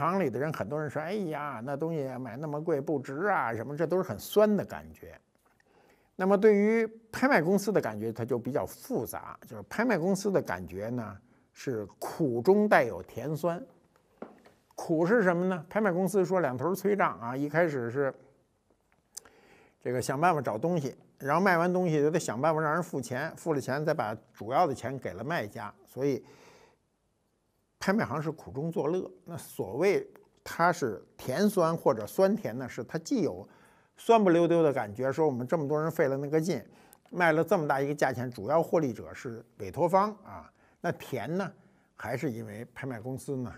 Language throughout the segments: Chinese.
行里的人，很多人说：“哎呀，那东西买那么贵，不值啊！”什么，这都是很酸的感觉。那么，对于拍卖公司的感觉，它就比较复杂。就是拍卖公司的感觉呢，是苦中带有甜酸。苦是什么呢？拍卖公司说两头催账啊，一开始是这个想办法找东西，然后卖完东西又得想办法让人付钱，付了钱再把主要的钱给了卖家，所以。拍卖行是苦中作乐，那所谓它是甜酸或者酸甜呢？是它既有酸不溜丢的感觉，说我们这么多人费了那个劲，卖了这么大一个价钱，主要获利者是委托方啊。那甜呢，还是因为拍卖公司呢，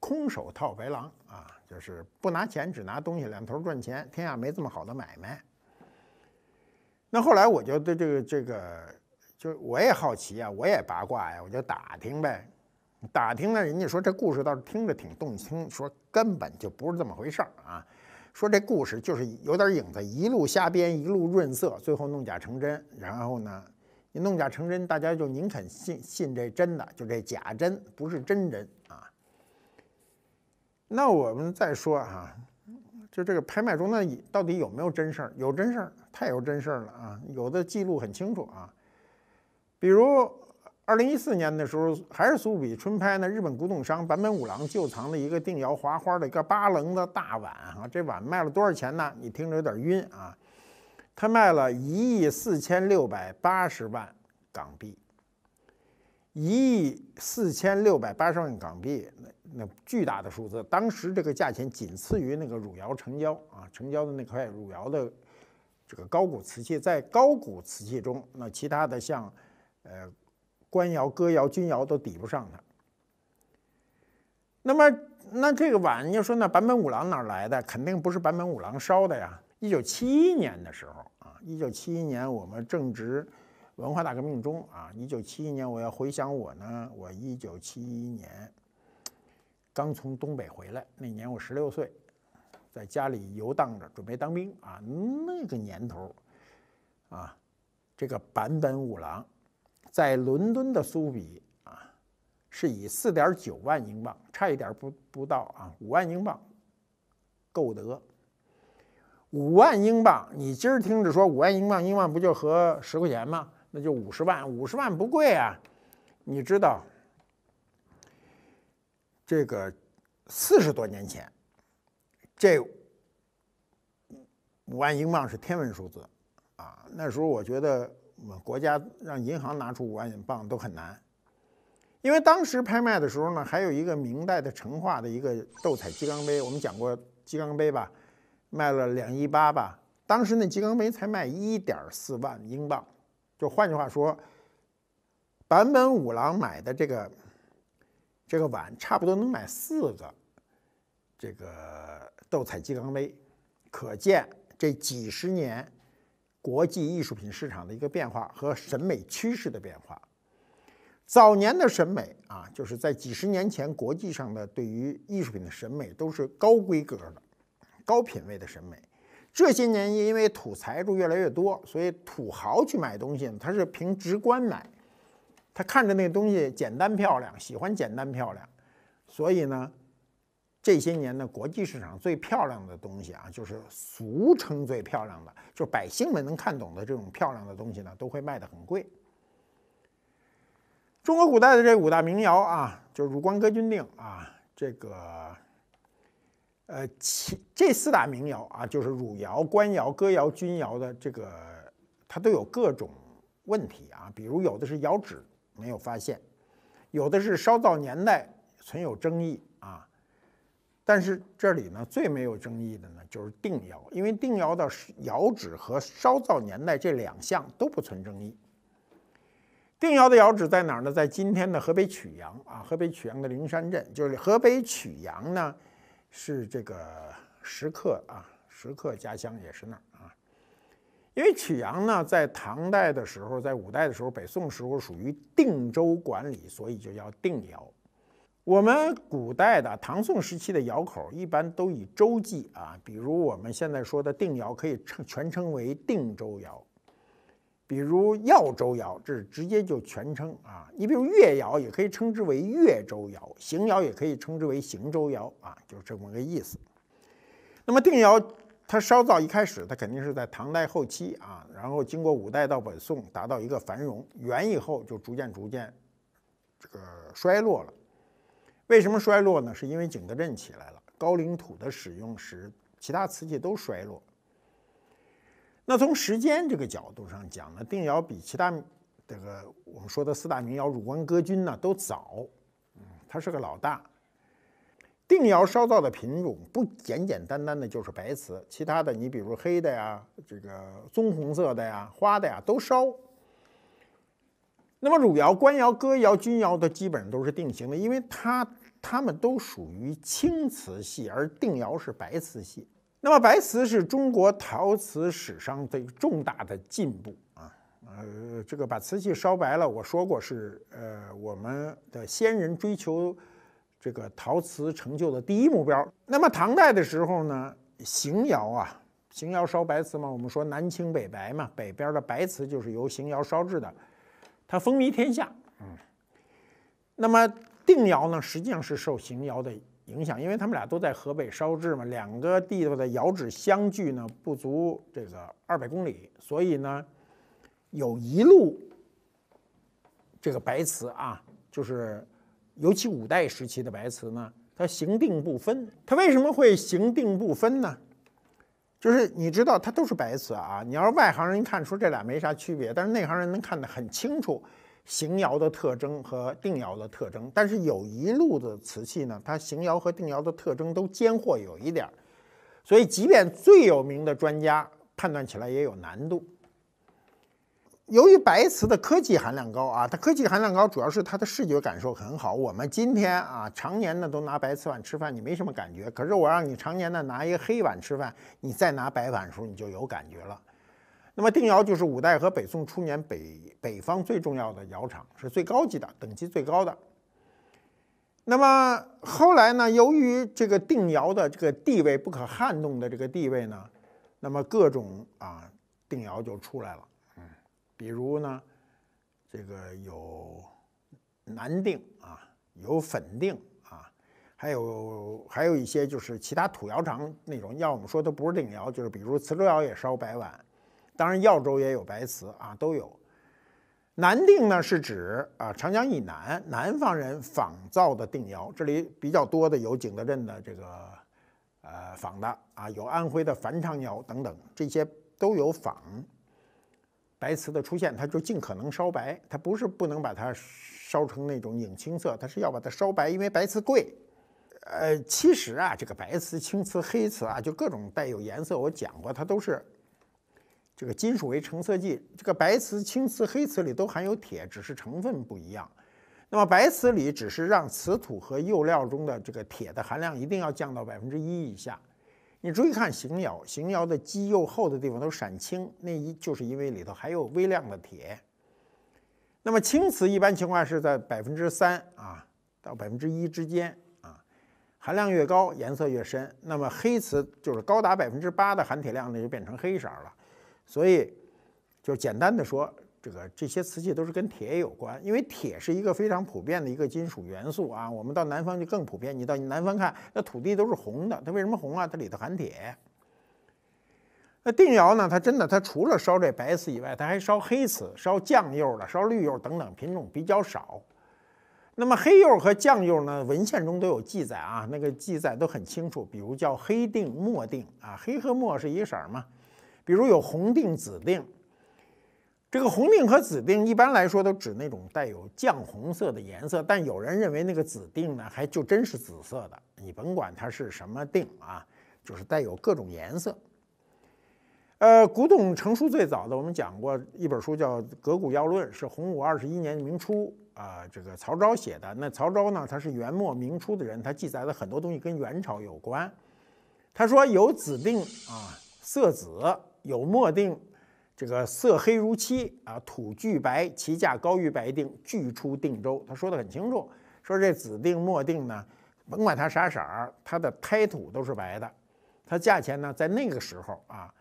空手套白狼啊，就是不拿钱只拿东西，两头赚钱，天下没这么好的买卖。那后来我就对这个这个，就我也好奇啊，我也八卦呀，我就打听呗。打听呢，人家说这故事倒是听着挺动听，说根本就不是这么回事儿啊。说这故事就是有点影子，一路瞎编，一路润色，最后弄假成真。然后呢，你弄假成真，大家就宁肯信信这真的，就这假真不是真真啊。那我们再说啊，就这个拍卖中，那到底有没有真事儿？有真事儿，太有真事儿了啊！有的记录很清楚啊，比如。二零一四年的时候，还是苏比春拍呢。日本古董商坂本五郎旧藏的一个定窑划花的一个八棱的大碗啊，这碗卖了多少钱呢？你听着有点晕啊。他卖了一亿四千六百八十万港币，一亿四千六百八十万港币，那那巨大的数字，当时这个价钱仅次于那个汝窑成交啊，成交的那块汝窑的这个高古瓷器，在高古瓷器中，那其他的像，呃。官窑、哥窑、钧窑都抵不上它。那么，那这个碗，你说那坂本五郎哪来的？肯定不是坂本五郎烧的呀。一九七一年的时候啊，一九七一年我们正值文化大革命中啊。一九七一年，我要回想我呢，我一九七一年刚从东北回来，那年我十六岁，在家里游荡着，准备当兵啊。那个年头啊，这个坂本五郎。在伦敦的苏比啊，是以四点九万英镑，差一点不不到啊，五万英镑购得。五万英镑，你今儿听着说五万英镑，英镑不就合十块钱吗？那就五十万，五十万不贵啊。你知道，这个四十多年前，这五万英镑是天文数字啊。那时候我觉得。我们国家让银行拿出五万英镑都很难，因为当时拍卖的时候呢，还有一个明代的成化的一个斗彩鸡缸杯，我们讲过鸡缸杯吧，卖了两亿八吧。当时那鸡缸杯才卖一点四万英镑，就换句话说，坂本五郎买的这个这个碗差不多能买四个这个斗彩鸡缸杯，可见这几十年。国际艺术品市场的一个变化和审美趋势的变化，早年的审美啊，就是在几十年前，国际上的对于艺术品的审美都是高规格的、高品位的审美。这些年因为土财主越来越多，所以土豪去买东西，他是凭直观买，他看着那个东西简单漂亮，喜欢简单漂亮，所以呢。这些年呢，国际市场最漂亮的东西啊，就是俗称最漂亮的，就是百姓们能看懂的这种漂亮的东西呢，都会卖得很贵。中国古代的这五大名窑啊，就是汝官哥钧定啊，这个呃，这四大名窑啊，就是汝窑官窑哥窑钧窑的这个，它都有各种问题啊，比如有的是窑址没有发现，有的是烧造年代存有争议啊。但是这里呢，最没有争议的呢，就是定窑，因为定窑的窑址和烧造年代这两项都不存争议。定窑的窑址在哪儿呢？在今天的河北曲阳啊，河北曲阳的灵山镇，就是河北曲阳呢，是这个石刻啊，石刻家乡也是那儿啊。因为曲阳呢，在唐代的时候，在五代的时候，北宋时候属于定州管理，所以就叫定窑。我们古代的唐宋时期的窑口一般都以周记啊，比如我们现在说的定窑，可以称全称为定州窑；比如耀州窑，这是直接就全称啊。你比如越窑也可以称之为越州窑，邢窑也可以称之为邢州窑啊，就这么个意思。那么定窑它烧造一开始，它肯定是在唐代后期啊，然后经过五代到北宋达到一个繁荣，元以后就逐渐逐渐这个衰落了。为什么衰落呢？是因为景德镇起来了，高岭土的使用使其他瓷器都衰落。那从时间这个角度上讲呢，定窑比其他这个我们说的四大名窑——汝官哥钧呢，都早。嗯，它是个老大。定窑烧造的品种不简简单单的，就是白瓷，其他的你比如黑的呀，这个棕红色的呀，花的呀，都烧。那么汝窑、官窑、哥窑、钧窑的基本上都是定型的，因为它它们都属于青瓷系，而定窑是白瓷系。那么白瓷是中国陶瓷史上的重大的进步啊，呃，这个把瓷器烧白了，我说过是呃我们的先人追求这个陶瓷成就的第一目标。那么唐代的时候呢，邢窑啊，邢窑烧白瓷嘛，我们说南青北白嘛，北边的白瓷就是由邢窑烧制的。它风靡天下，嗯，那么定窑呢，实际上是受邢窑的影响，因为他们俩都在河北烧制嘛，两个地方的窑址相距呢不足这个二百公里，所以呢，有一路这个白瓷啊，就是尤其五代时期的白瓷呢，它形定不分，它为什么会形定不分呢？就是你知道它都是白瓷啊，你要是外行人一看说这俩没啥区别，但是内行人能看得很清楚邢窑的特征和定窑的特征。但是有一路的瓷器呢，它邢窑和定窑的特征都兼或有一点儿，所以即便最有名的专家判断起来也有难度。由于白瓷的科技含量高啊，它科技含量高，主要是它的视觉感受很好。我们今天啊，常年呢都拿白瓷碗吃饭，你没什么感觉。可是我让你常年呢拿一个黑碗吃饭，你再拿白碗的时候，你就有感觉了。那么定窑就是五代和北宋初年北北方最重要的窑厂，是最高级的，等级最高的。那么后来呢，由于这个定窑的这个地位不可撼动的这个地位呢，那么各种啊定窑就出来了。比如呢，这个有南定啊，有粉定啊，还有还有一些就是其他土窑厂那种，要我们说它不是定窑，就是比如磁州窑也烧白碗，当然耀州也有白瓷啊，都有。南定呢是指啊长江以南南方人仿造的定窑，这里比较多的有景德镇的这个呃仿的啊，有安徽的繁昌窑等等，这些都有仿。白瓷的出现，它就尽可能烧白，它不是不能把它烧成那种影青色，它是要把它烧白，因为白瓷贵。呃，其实啊，这个白瓷、青瓷、黑瓷啊，就各种带有颜色，我讲过，它都是这个金属为成色剂。这个白瓷、青瓷、黑瓷里都含有铁，只是成分不一样。那么白瓷里只是让瓷土和釉料中的这个铁的含量一定要降到百分之一以下。你注意看邢窑，邢窑的基釉厚的地方都闪青，那一就是因为里头还有微量的铁。那么青瓷一般情况是在百分之三啊到百分之一之间啊，含量越高颜色越深。那么黑瓷就是高达百分之八的含铁量呢，就变成黑色了。所以，就简单的说。这个这些瓷器都是跟铁有关，因为铁是一个非常普遍的一个金属元素啊。我们到南方就更普遍，你到南方看，那土地都是红的，它为什么红啊？它里头含铁。那定窑呢？它真的，它除了烧这白瓷以外，它还烧黑瓷、烧酱釉的、烧绿釉等等品种比较少。那么黑釉和酱釉呢？文献中都有记载啊，那个记载都很清楚，比如叫黑定、墨定啊，黑和墨是一色嘛。比如有红定、紫定。这个红定和紫定一般来说都指那种带有绛红色的颜色，但有人认为那个紫定呢还就真是紫色的。你甭管它是什么定啊，就是带有各种颜色。呃，古董成书最早的，我们讲过一本书叫《格古要论》，是洪武二十一年明初啊，这个曹昭写的。那曹昭呢，他是元末明初的人，他记载了很多东西跟元朝有关。他说有紫定啊，色紫；有墨定。这个色黑如漆啊，土俱白，其价高于白定，俱出定州。他说的很清楚，说这紫定、墨定呢，甭管它啥色儿，它的胎土都是白的，它价钱呢，在那个时候啊，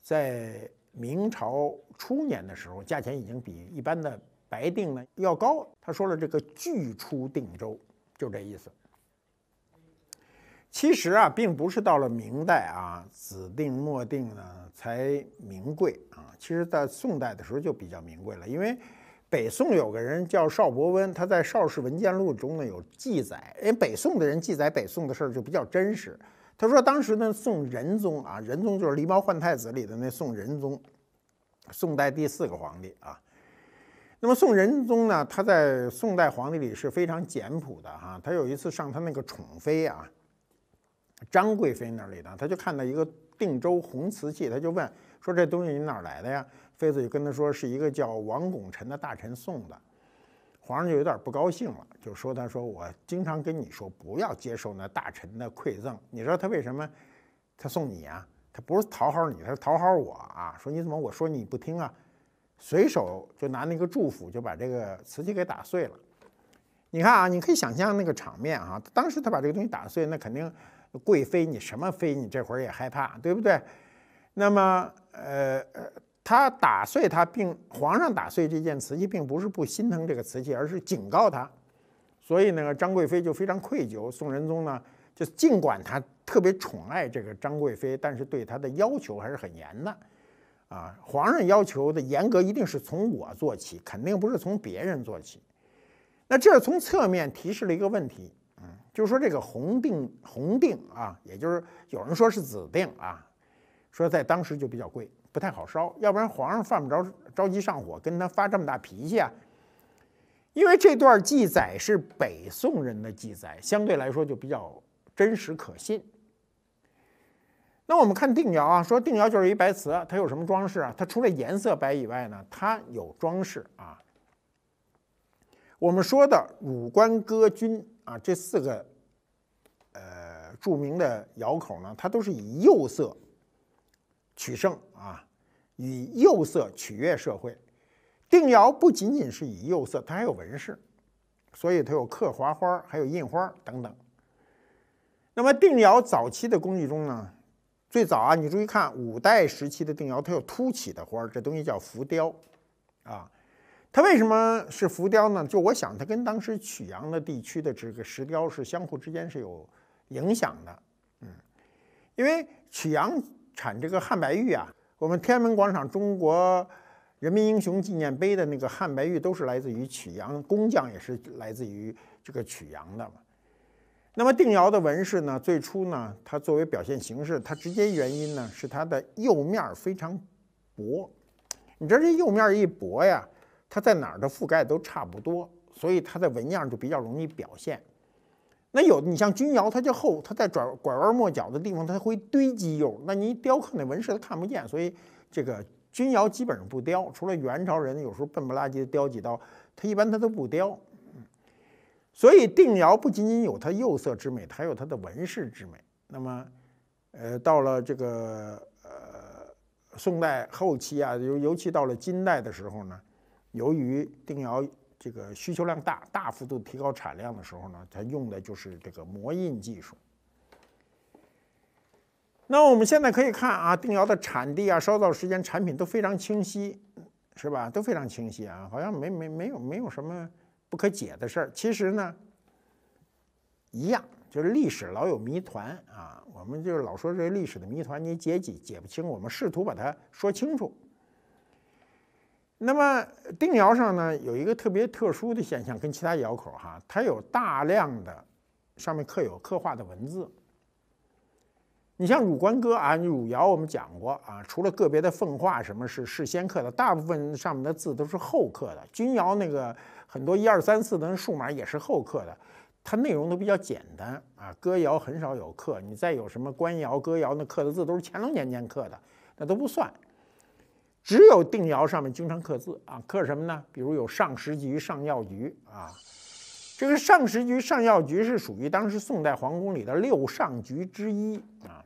在明朝初年的时候，价钱已经比一般的白定呢要高。他说了，这个俱出定州，就这意思。其实啊，并不是到了明代啊，子定墨定呢才名贵啊。其实，在宋代的时候就比较名贵了。因为北宋有个人叫邵伯温，他在《邵氏文献录》中呢有记载。因为北宋的人记载北宋的事儿就比较真实。他说当时呢，宋仁宗啊，仁宗就是狸猫换太子里的那宋仁宗，宋代第四个皇帝啊。那么宋仁宗呢，他在宋代皇帝里是非常简朴的啊。他有一次上他那个宠妃啊。张贵妃那里呢，他就看到一个定州红瓷器，他就问说：“这东西你哪来的呀？”妃子就跟他说：“是一个叫王拱辰的大臣送的。”皇上就有点不高兴了，就说：“他说我经常跟你说不要接受那大臣的馈赠，你说他为什么？他送你啊？他不是讨好你，他是讨好我啊！说你怎么我说你不听啊？随手就拿那个祝福就把这个瓷器给打碎了。你看啊，你可以想象那个场面啊！当时他把这个东西打碎，那肯定……贵妃，你什么妃？你这会儿也害怕，对不对？那么，呃，他打碎他并皇上打碎这件瓷器，并不是不心疼这个瓷器，而是警告他。所以呢，张贵妃就非常愧疚。宋仁宗呢，就尽管他特别宠爱这个张贵妃，但是对她的要求还是很严的。啊，皇上要求的严格，一定是从我做起，肯定不是从别人做起。那这是从侧面提示了一个问题。就说这个红定红定啊，也就是有人说是紫定啊，说在当时就比较贵，不太好烧，要不然皇上犯不着着急上火，跟他发这么大脾气啊。因为这段记载是北宋人的记载，相对来说就比较真实可信。那我们看定窑啊，说定窑就是一白瓷，它有什么装饰啊？它除了颜色白以外呢，它有装饰啊。我们说的汝官哥钧。啊，这四个，呃，著名的窑口呢，它都是以釉色取胜啊，以釉色取悦社会。定窑不仅仅是以釉色，它还有纹饰，所以它有刻划花，还有印花等等。那么定窑早期的工艺中呢，最早啊，你注意看五代时期的定窑，它有凸起的花，这东西叫浮雕啊。它为什么是浮雕呢？就我想，它跟当时曲阳的地区的这个石雕是相互之间是有影响的。嗯，因为曲阳产这个汉白玉啊，我们天安门广场中国人民英雄纪念碑的那个汉白玉都是来自于曲阳，工匠也是来自于这个曲阳的嘛。那么定窑的纹饰呢，最初呢，它作为表现形式，它直接原因呢是它的釉面非常薄。你知道这釉面一薄呀？它在哪儿的覆盖都差不多，所以它的纹样就比较容易表现。那有你像钧窑，它就厚，它在转拐弯抹角的地方，它会堆积釉。那一雕刻那纹饰，它看不见，所以这个钧窑基本上不雕，除了元朝人有时候笨不拉几的雕几刀，它一般它都不雕。所以定窑不仅仅有它釉色之美，它还有它的纹饰之美。那么，呃，到了这个呃宋代后期啊，尤尤其到了金代的时候呢。由于定窑这个需求量大，大幅度提高产量的时候呢，它用的就是这个模印技术。那我们现在可以看啊，定窑的产地啊、烧造时间、产品都非常清晰，是吧？都非常清晰啊，好像没没没有没有什么不可解的事儿。其实呢，一样就是历史老有谜团啊，我们就是老说这历史的谜团你解解解不清，我们试图把它说清楚。那么定窑上呢有一个特别特殊的现象，跟其他窑口哈，它有大量的上面刻有刻画的文字。你像汝官哥啊，汝窑我们讲过啊，除了个别的奉化什么是事先刻的，大部分上面的字都是后刻的。钧窑那个很多一二三四的数码也是后刻的，它内容都比较简单啊。哥窑很少有刻，你再有什么官窑、哥窑那刻的字都是乾隆年间刻的，那都不算。只有定窑上面经常刻字啊，刻什么呢？比如有上食局、上药局啊。这个上食局、上药局是属于当时宋代皇宫里的六上局之一啊。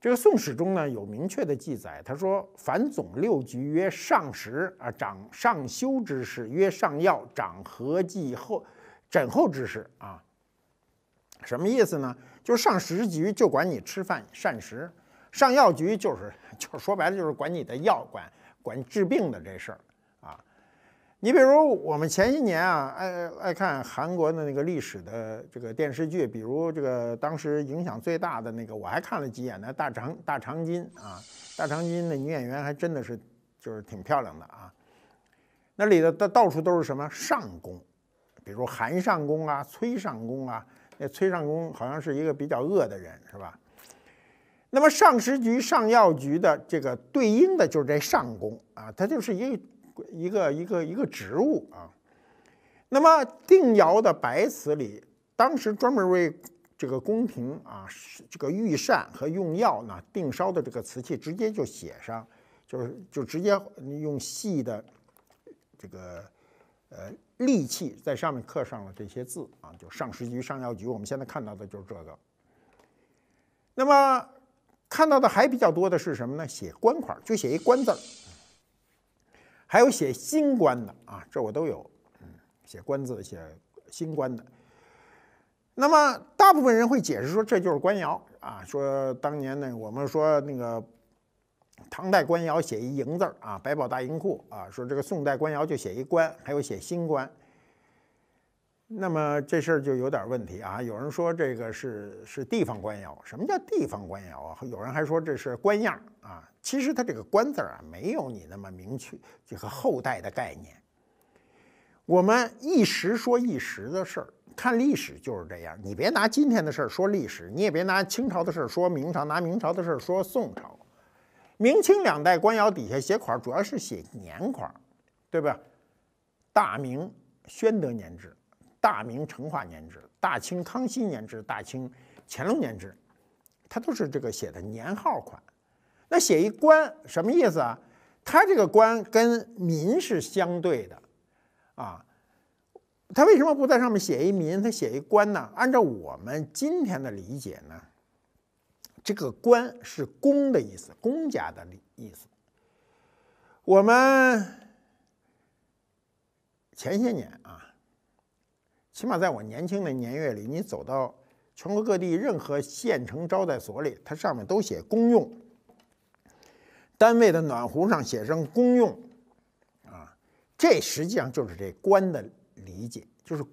这个《宋史》中呢有明确的记载，他说：“凡总六局曰上食，啊掌上修之事；曰上药，掌和计后枕后之事。”啊，什么意思呢？就上食局就管你吃饭膳食。上药局就是，就是说白了就是管你的药，管管治病的这事儿，啊，你比如我们前些年啊，爱爱看韩国的那个历史的这个电视剧，比如这个当时影响最大的那个，我还看了几眼呢。大长大长今啊，大长今的女演员还真的是就是挺漂亮的啊，那里头到到处都是什么上宫，比如韩上宫啊、崔上宫啊，那崔上宫好像是一个比较恶的人，是吧？那么，上食局、上药局的这个对应的就是这上工啊，它就是一个一个一个一个职务啊。那么，定窑的白瓷里，当时专门为这个宫廷啊，这个御膳和用药呢，定烧的这个瓷器，直接就写上，就是就直接用细的这个呃利器在上面刻上了这些字啊，就上食局、上药局，我们现在看到的就是这个。那么，看到的还比较多的是什么呢？写官款，就写一官字儿，还有写新官的啊，这我都有。嗯，写官字，写新官的。那么，大部分人会解释说，这就是官窑啊，说当年呢，我们说那个唐代官窑写一营字儿啊，百宝大营库啊，说这个宋代官窑就写一官，还有写新官。那么这事儿就有点问题啊！有人说这个是是地方官窑，什么叫地方官窑啊？有人还说这是官样啊！其实它这个“官”字啊，没有你那么明确这个后代的概念。我们一时说一时的事儿，看历史就是这样。你别拿今天的事儿说历史，你也别拿清朝的事儿说明朝，拿明朝的事儿说宋朝。明清两代官窑底下写款主要是写年款对吧？大明宣德年制。大明成化年制，大清康熙年制，大清乾隆年制，它都是这个写的年号款。那写一官什么意思啊？它这个官跟民是相对的啊。他为什么不在上面写一民，它写一官呢？按照我们今天的理解呢，这个官是公的意思，公家的意思。我们前些年啊。起码在我年轻的年月里，你走到全国各地任何县城招待所里，它上面都写“公用”单位的暖壶上写上“公用”，啊，这实际上就是这“官”的理解，就是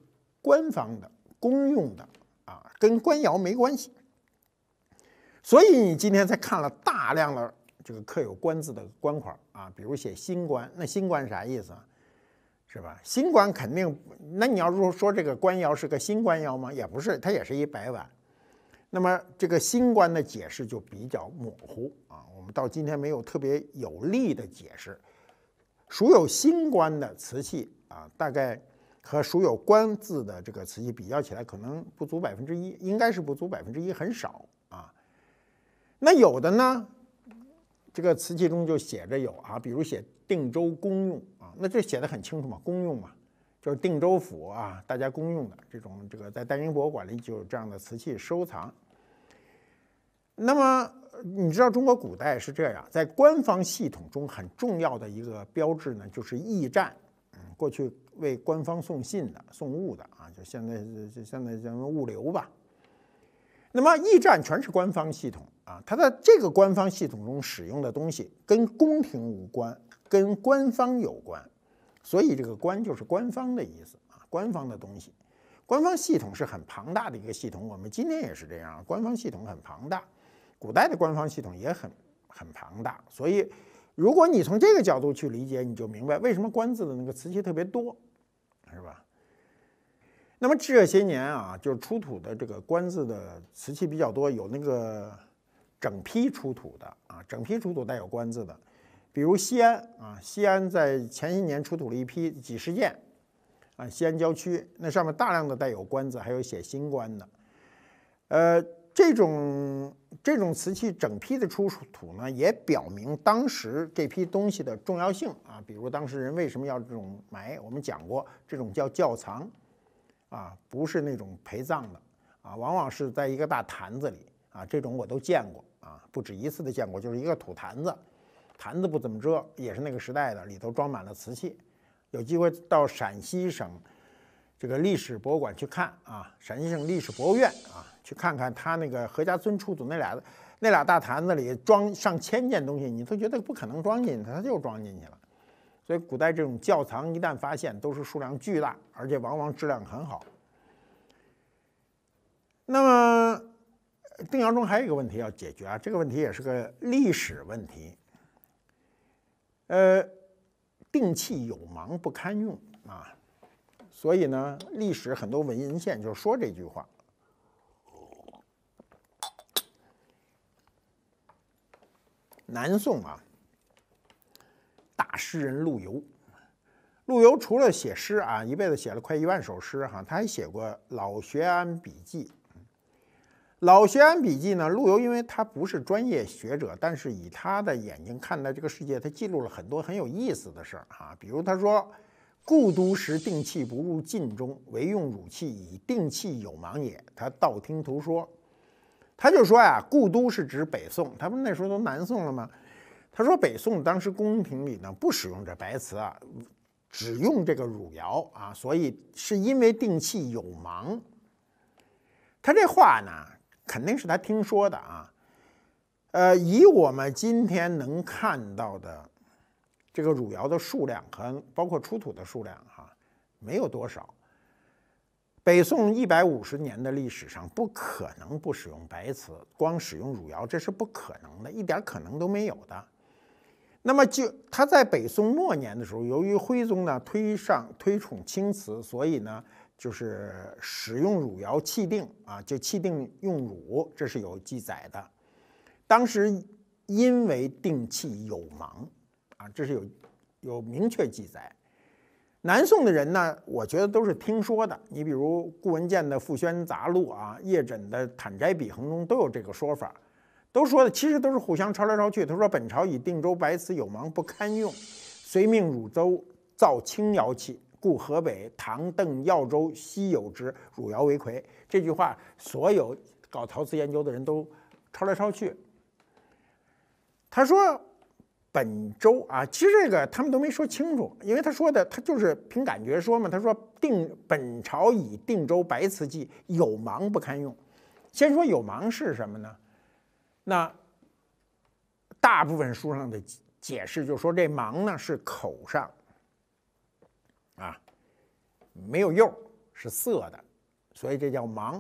官方的、公用的，啊，跟官窑没关系。所以你今天才看了大量的这个刻有“官”字的官款，啊，比如写“新官”，那“新官”啥意思啊？是吧？新官肯定，那你要说说这个官窑是个新官窑吗？也不是，它也是一白碗。那么这个新官的解释就比较模糊啊。我们到今天没有特别有力的解释。属有新官的瓷器啊，大概和属有关字的这个瓷器比较起来，可能不足百分之一，应该是不足百分之一，很少啊。那有的呢，这个瓷器中就写着有啊，比如写定州公用。那这写的很清楚嘛，公用嘛，就是定州府啊，大家公用的这种，这个在大英博物馆里就有这样的瓷器收藏。那么你知道中国古代是这样，在官方系统中很重要的一个标志呢，就是驿站，过去为官方送信的、送物的啊，就现在就现在咱们物流吧。那么驿站全是官方系统啊，它在这个官方系统中使用的东西跟宫廷无关。跟官方有关，所以这个“官”就是官方的意思啊，官方的东西，官方系统是很庞大的一个系统。我们今天也是这样，官方系统很庞大，古代的官方系统也很很庞大。所以，如果你从这个角度去理解，你就明白为什么“官”字的那个瓷器特别多，是吧？那么这些年啊，就是出土的这个“官”字的瓷器比较多，有那个整批出土的啊，整批出土带有“官”字的。比如西安啊，西安在前些年出土了一批几十件，啊，西安郊区那上面大量的带有“官”字，还有写“新官”的，呃，这种这种瓷器整批的出土呢，也表明当时这批东西的重要性啊。比如当时人为什么要这种埋？我们讲过，这种叫窖藏，啊，不是那种陪葬的，啊，往往是在一个大坛子里，啊，这种我都见过啊，不止一次的见过，就是一个土坛子。坛子不怎么遮，也是那个时代的，里头装满了瓷器。有机会到陕西省这个历史博物馆去看啊，陕西省历史博物院啊，去看看他那个何家村出土那俩那俩大坛子里装上千件东西，你都觉得不可能装进去，它就装进去了。所以古代这种窖藏一旦发现，都是数量巨大，而且往往质量很好。那么，定窑中还有一个问题要解决啊，这个问题也是个历史问题。呃，定器有芒不堪用啊，所以呢，历史很多文人现就说这句话。南宋啊，大诗人陆游，陆游除了写诗啊，一辈子写了快一万首诗哈，他还写过《老学庵笔记》。《老学庵笔记》呢，陆游因为他不是专业学者，但是以他的眼睛看待这个世界，他记录了很多很有意思的事儿啊。比如他说：“故都时定器不入禁中，唯用汝器，以定器有芒也。”他道听途说，他就说呀，“故都是指北宋，他们那时候都南宋了吗？”他说：“北宋当时宫廷里呢，不使用这白瓷啊，只用这个汝窑啊，所以是因为定器有芒。”他这话呢。肯定是他听说的啊，呃，以我们今天能看到的这个汝窑的数量和包括出土的数量哈，没有多少。北宋一百五十年的历史上不可能不使用白瓷，光使用汝窑这是不可能的，一点可能都没有的。那么就他在北宋末年的时候，由于徽宗呢推上推崇青瓷，所以呢。就是使用汝窑器定啊，就器定用汝，这是有记载的。当时因为定器有芒啊，这是有有明确记载。南宋的人呢，我觉得都是听说的。你比如顾文健的《富轩杂录》啊，叶枕的《坦斋笔衡》中都有这个说法，都说的其实都是互相抄来抄去。他说本朝以定州白瓷有芒不堪用，遂命汝州造青窑器。故河北唐邓耀州西有之汝窑为魁。这句话，所有搞陶瓷研究的人都抄来抄去。他说：“本州啊，其实这个他们都没说清楚，因为他说的他就是凭感觉说嘛。他说定本朝以定州白瓷器有芒不堪用，先说有芒是什么呢？那大部分书上的解释就说这芒呢是口上。”没有釉是色的，所以这叫盲，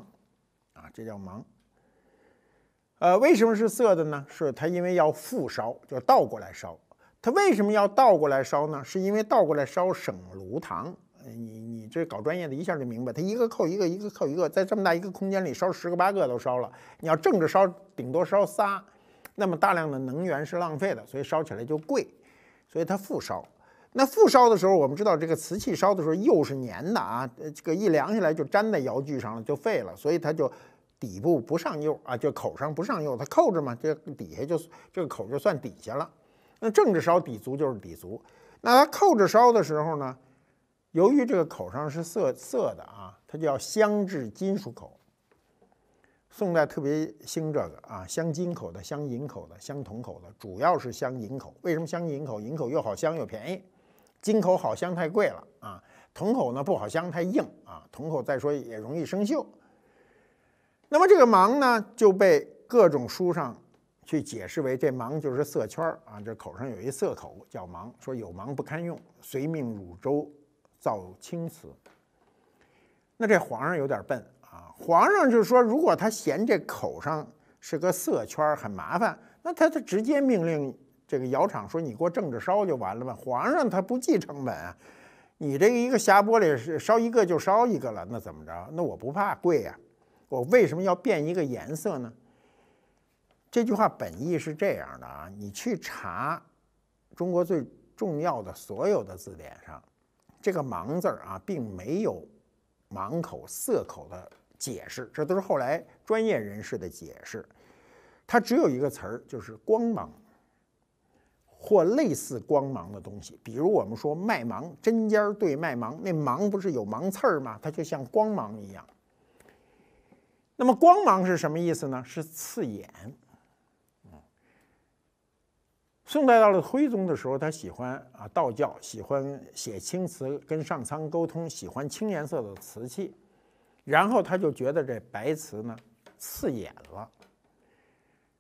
啊，这叫盲。呃，为什么是色的呢？是它因为要复烧，就倒过来烧。它为什么要倒过来烧呢？是因为倒过来烧省炉膛。你你这搞专业的一下就明白，它一个扣一个，一个扣一个，在这么大一个空间里烧十个八个都烧了。你要正着烧，顶多烧仨，那么大量的能源是浪费的，所以烧起来就贵，所以它复烧。那复烧的时候，我们知道这个瓷器烧的时候釉是粘的啊，这个一凉下来就粘在窑具上了就废了，所以它就底部不上釉啊，就口上不上釉，它扣着嘛，这底下就这个口就算底下了。那正着烧底足就是底足，那它扣着烧的时候呢，由于这个口上是色色的啊，它叫镶制金属口。宋代特别兴这个啊，镶金口的、镶银口的、镶铜口的，主要是镶银口。为什么镶银口？银口又好镶又便宜。金口好镶太贵了啊，铜口呢不好镶太硬啊，铜口再说也容易生锈。那么这个芒呢，就被各种书上去解释为这芒就是色圈儿啊，这口上有一色口叫芒，说有芒不堪用，随命汝州造青瓷。那这皇上有点笨啊，皇上就是说，如果他嫌这口上是个色圈很麻烦，那他他直接命令。这个窑厂说：“你给我正着烧就完了吧？”皇上他不计成本啊！你这个一个匣玻璃是烧一个就烧一个了，那怎么着？那我不怕贵呀！我为什么要变一个颜色呢？这句话本意是这样的啊！你去查中国最重要的所有的字典上，这个“盲”字啊，并没有“盲口色口”的解释，这都是后来专业人士的解释。它只有一个词儿，就是“光芒”。或类似光芒的东西，比如我们说麦芒，针尖对麦芒，那芒不是有芒刺儿吗？它就像光芒一样。那么，光芒是什么意思呢？是刺眼。宋代到了徽宗的时候，他喜欢啊道教，喜欢写青瓷，跟上苍沟通，喜欢青颜色的瓷器，然后他就觉得这白瓷呢刺眼了。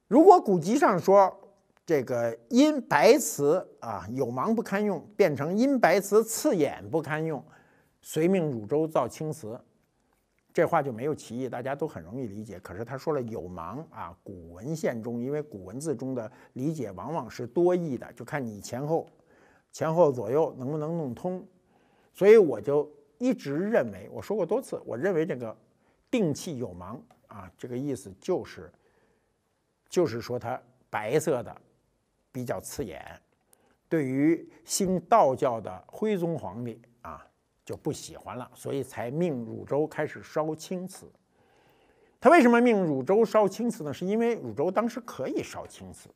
如果古籍上说。这个因白瓷啊有芒不堪用，变成因白瓷刺眼不堪用，遂命汝州造青瓷。这话就没有歧义，大家都很容易理解。可是他说了有芒啊，古文献中因为古文字中的理解往往是多义的，就看你前后前后左右能不能弄通。所以我就一直认为，我说过多次，我认为这个定气有芒啊，这个意思就是就是说它白色的。比较刺眼，对于新道教的徽宗皇帝啊就不喜欢了，所以才命汝州开始烧青瓷。他为什么命汝州烧青瓷呢？是因为汝州当时可以烧青瓷。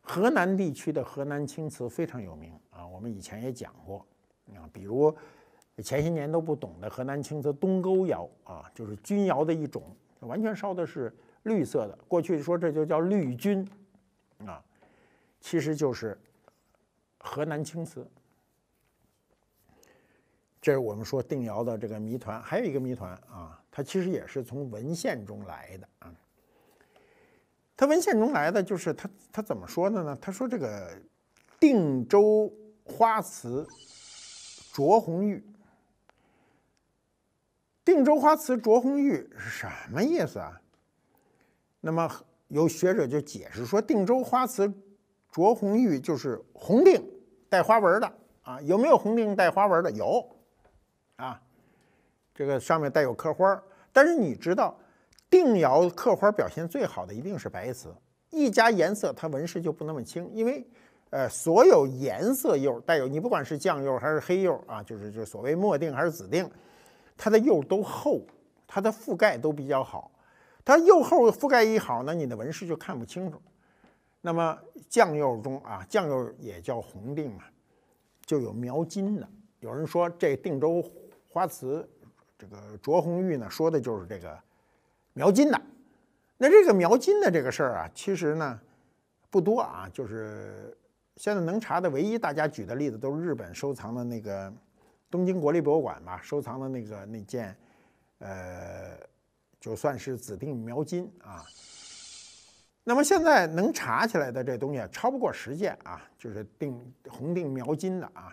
河南地区的河南青瓷非常有名啊，我们以前也讲过啊，比如前些年都不懂的河南青瓷东沟窑啊，就是钧窑的一种，完全烧的是绿色的，过去说这就叫绿钧啊。其实就是河南青瓷，这是我们说定窑的这个谜团。还有一个谜团啊，它其实也是从文献中来的啊。它文献中来的就是它，它怎么说的呢？他说这个定州花瓷，琢红玉。定州花瓷琢红玉是什么意思啊？那么有学者就解释说，定州花瓷。着红玉就是红定带花纹的啊，有没有红定带花纹的？有啊，这个上面带有刻花。但是你知道，定窑刻花表现最好的一定是白瓷。一加颜色，它纹饰就不那么清。因为呃，所有颜色釉带有你不管是酱釉还是黑釉啊，就是就所谓墨定还是紫定，它的釉都厚，它的覆盖都比较好。它釉厚覆盖一好，呢，你的纹饰就看不清楚。那么酱釉中啊，酱釉也叫红定嘛，就有描金的。有人说这定州花瓷这个着红玉呢，说的就是这个描金的。那这个描金的这个事儿啊，其实呢不多啊，就是现在能查的唯一大家举的例子，都是日本收藏的那个东京国立博物馆嘛，收藏的那个那件，呃，就算是紫定描金啊。那么现在能查起来的这东西超不过十件啊，就是定红定描金的啊，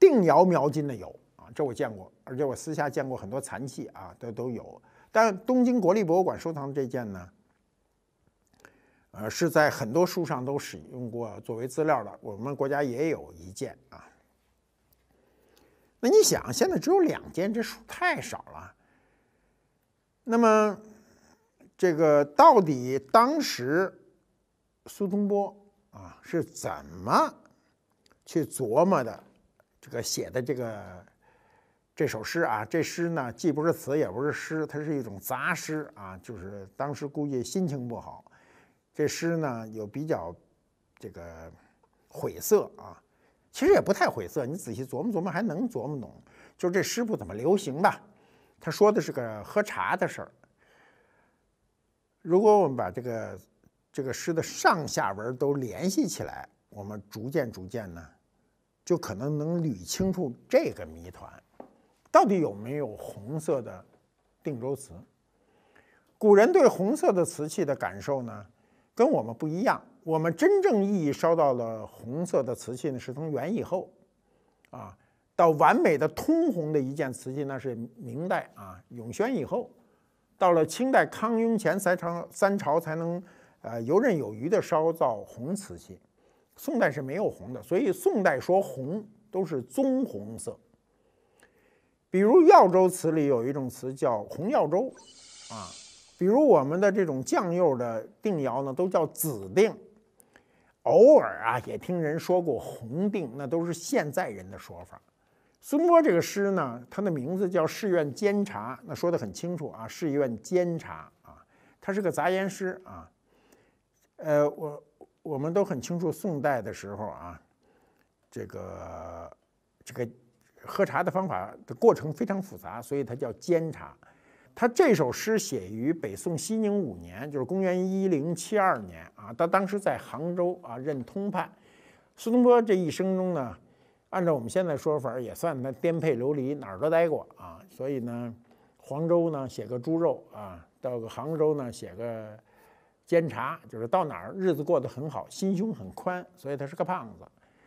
定窑描金的有啊，这我见过，而且我私下见过很多残器啊，都都有。但东京国立博物馆收藏的这件呢，呃，是在很多书上都使用过作为资料的。我们国家也有一件啊。那你想，现在只有两件，这数太少了。那么。这个到底当时苏东坡啊是怎么去琢磨的？这个写的这个这首诗啊，这诗呢既不是词也不是诗，它是一种杂诗啊。就是当时估计心情不好，这诗呢有比较这个晦涩啊，其实也不太晦涩，你仔细琢磨琢磨还能琢磨懂。就这诗不怎么流行吧，他说的是个喝茶的事儿。如果我们把这个这个诗的上下文都联系起来，我们逐渐逐渐呢，就可能能捋清楚这个谜团，到底有没有红色的定州瓷？古人对红色的瓷器的感受呢，跟我们不一样。我们真正意义烧到了红色的瓷器呢，是从元以后，啊，到完美的通红的一件瓷器，那是明代啊永宣以后。到了清代康雍乾三朝，三朝才能，呃，游刃有余地烧造红瓷器。宋代是没有红的，所以宋代说红都是棕红色。比如耀州瓷里有一种瓷叫红耀州，啊，比如我们的这种酱釉的定窑呢，都叫紫定。偶尔啊，也听人说过红定，那都是现在人的说法。苏东坡这个诗呢，它的名字叫《试院监茶》，那说得很清楚啊，《试院监茶》啊，他是个杂言诗啊。呃，我我们都很清楚，宋代的时候啊，这个这个喝茶的方法的过程非常复杂，所以它叫监茶。他这首诗写于北宋熙宁五年，就是公元一零七二年啊。他当时在杭州啊任通判。苏东坡这一生中呢。按照我们现在说法也算他颠沛流离，哪儿都待过啊。所以呢，黄州呢写个猪肉啊，到个杭州呢写个煎茶，就是到哪儿日子过得很好，心胸很宽，所以他是个胖子。